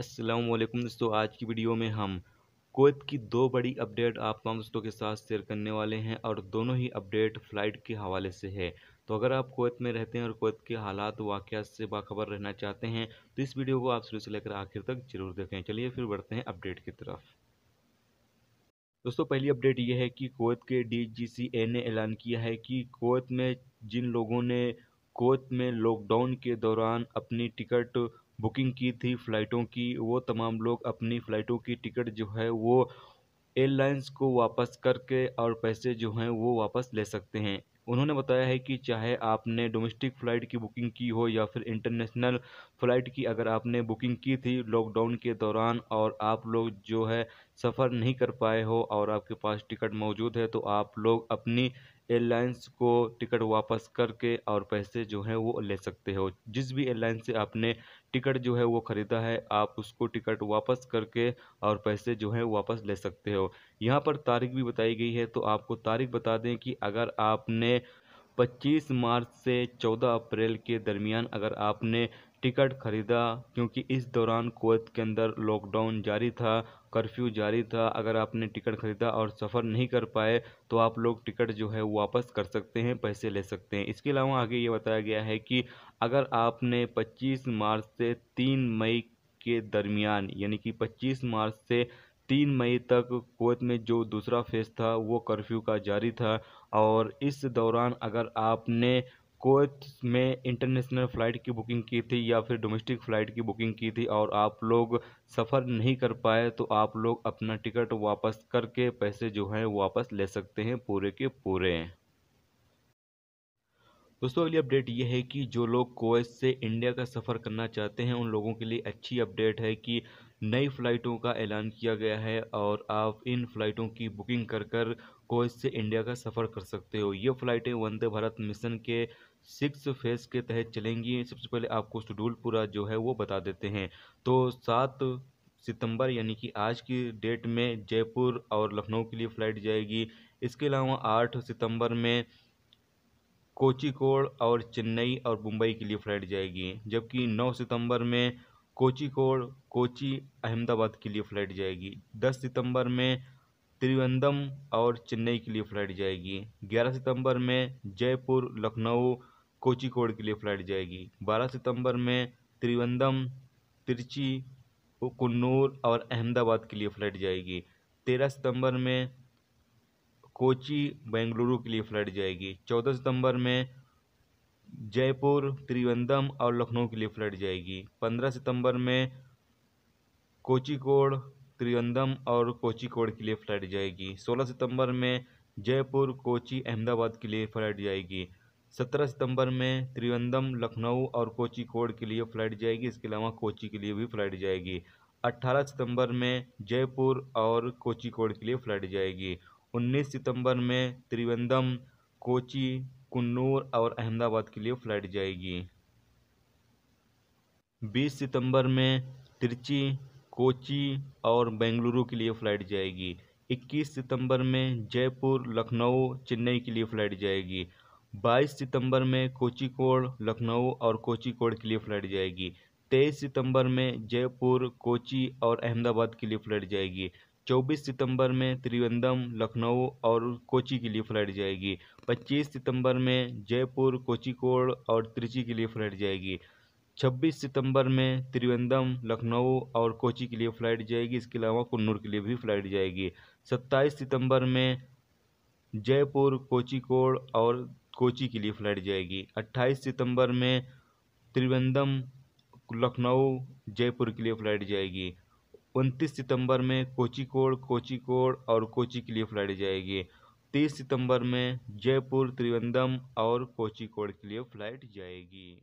अस्सलाम वालेकुम दोस्तों आज की वीडियो में हम कोत की दो बड़ी अपडेट आप तमाम दोस्तों के साथ शेयर करने वाले हैं और दोनों ही अपडेट फ़्लाइट के हवाले से है तो अगर आप कोत में रहते हैं और कोत के हालात वाक़ात से बाखबर रहना चाहते हैं तो इस वीडियो को आप शुरू से लेकर आखिर तक जरूर देखें चलिए फिर बढ़ते हैं अपडेट की तरफ दोस्तों पहली अपडेट यह है कि कोत के डीजीसीए ने ऐलान किया है कि कोत में जिन लोगों ने कोत में लॉकडाउन के दौरान अपनी टिकट बुकिंग की थी फ़्लाइटों की वो तमाम लोग अपनी फ़्लाइटों की टिकट जो है वो एयरलाइंस को वापस करके और पैसे जो हैं वो वापस ले सकते हैं उन्होंने बताया है कि चाहे आपने डोमेस्टिक फ़्लाइट की बुकिंग की हो या फिर इंटरनेशनल फ़्लाइट की अगर आपने बुकिंग की थी लॉकडाउन के दौरान और आप लोग जो है सफ़र नहीं कर पाए हो और आपके पास टिकट मौजूद है तो आप लोग अपनी एयरलाइंस को टिकट वापस करके और पैसे जो है वो ले सकते हो जिस भी एयरलाइन से आपने टिकट जो है वो ख़रीदा है आप उसको टिकट वापस करके और पैसे जो है वापस ले सकते हो यहाँ पर तारीख भी बताई गई है तो आपको तारीख बता दें कि अगर आपने 25 मार्च से 14 अप्रैल के दरमियान अगर आपने टिकट ख़रीदा क्योंकि इस दौरान कुवैत के अंदर लॉकडाउन जारी था कर्फ्यू जारी था अगर आपने टिकट ख़रीदा और सफ़र नहीं कर पाए तो आप लोग टिकट जो है वापस कर सकते हैं पैसे ले सकते हैं इसके अलावा आगे ये बताया गया है कि अगर आपने 25 मार्च से 3 मई के दरमियान यानी कि 25 मार्च से तीन मई तक कुवैत में जो दूसरा फेज़ था वो कर्फ्यू का जारी था और इस दौरान अगर आपने कोच में इंटरनेशनल फ़्लाइट की बुकिंग की थी या फिर डोमेस्टिक फ़्लाइट की बुकिंग की थी और आप लोग सफ़र नहीं कर पाए तो आप लोग अपना टिकट वापस करके पैसे जो हैं वापस ले सकते हैं पूरे के पूरे दोस्तों अगली अपडेट ये है कि जो लोग कोच से इंडिया का सफ़र करना चाहते हैं उन लोगों के लिए अच्छी अपडेट है कि नई फ़्लाइटों का ऐलान किया गया है और आप इन फ़्लाइटों की बुकिंग कर कर कोच से इंडिया का सफ़र कर सकते हो ये फ़्लाइटें वंदे भारत मिशन के सिक्स फेज के तहत चलेंगी सबसे पहले आपको शेड्यूल पूरा जो है वो बता देते हैं तो सात सितंबर यानी कि आज की डेट में जयपुर और लखनऊ के लिए फ़्लाइट जाएगी इसके अलावा आठ सितंबर में कोचिकोड और चेन्नई और मुंबई के लिए फ़्लाइट जाएगी जबकि नौ सितंबर में कोचिकोड कोची अहमदाबाद के लिए फ़्लाइट जाएगी दस सितंबर में त्रिवेंद्रम और चेन्नई के लिए फ़्लाइट जाएगी ग्यारह सितंबर में जयपुर लखनऊ कोचिकोड़ के लिए फ्लाइट जाएगी बारह सितंबर में त्रिवंदम तिरची कन्नूर और अहमदाबाद के लिए फ्लाइट जाएगी तेरह सितंबर में कोची बेंगलुरु के लिए फ्लाइट जाएगी चौदह सितंबर में जयपुर त्रिवंदम और लखनऊ के लिए फ्लाइट जाएगी पंद्रह सितंबर में कोचिकोड त्रिवंदम और कोचिकोड के लिए फ्लाइट जाएगी सोलह सितंबर में जयपुर कोची अहमदाबाद के लिए फ्लाइट जाएगी सत्रह सितंबर में त्रिवेंद्रम लखनऊ और कोची कोड के लिए फ्लाइट जाएगी इसके अलावा कोची के लिए भी फ्लाइट जाएगी अट्ठारह सितंबर में जयपुर और कोची कोड के लिए फ्लाइट जाएगी उन्नीस सितंबर में त्रिवेंद्रम कोची कन्नूर और अहमदाबाद के लिए फ्लाइट जाएगी बीस सितंबर में तिरची कोची और बेंगलुरु के लिए फ्लाइट जाएगी इक्कीस सितंबर में जयपुर लखनऊ चेन्नई के लिए फ्लाइट जाएगी 22 सितंबर में कोचिकोड लखनऊ और कोचिकोड के लिए फ्लाइट जाएगी 23 सितंबर में जयपुर कोची और अहमदाबाद के लिए फ्लाइट जाएगी 24 सितंबर में त्रिवेंद्रम लखनऊ और कोची के लिए फ्लाइट जाएगी 25 सितंबर में जयपुर कोचिकोड और त्रिची के लिए फ्लाइट जाएगी 26 सितंबर में त्रिवेंद्रम लखनऊ और कोची के लिए फ़्लाइट जाएगी इसके अलावा कन्नूर के लिए भी फ़्लाइट जाएगी 27 सितंबर में जयपुर कोचिकोड और कोची के लिए फ्लाइट जाएगी 28 सितंबर में त्रिवेंद्रम लखनऊ जयपुर के लिए फ्लाइट जाएगी 29 सितंबर में कोचिकोड कोचिकोड और कोची के लिए फ्लाइट जाएगी 30 सितंबर में जयपुर त्रिवेंद्रम और कोचिकोड के लिए फ्लाइट जाएगी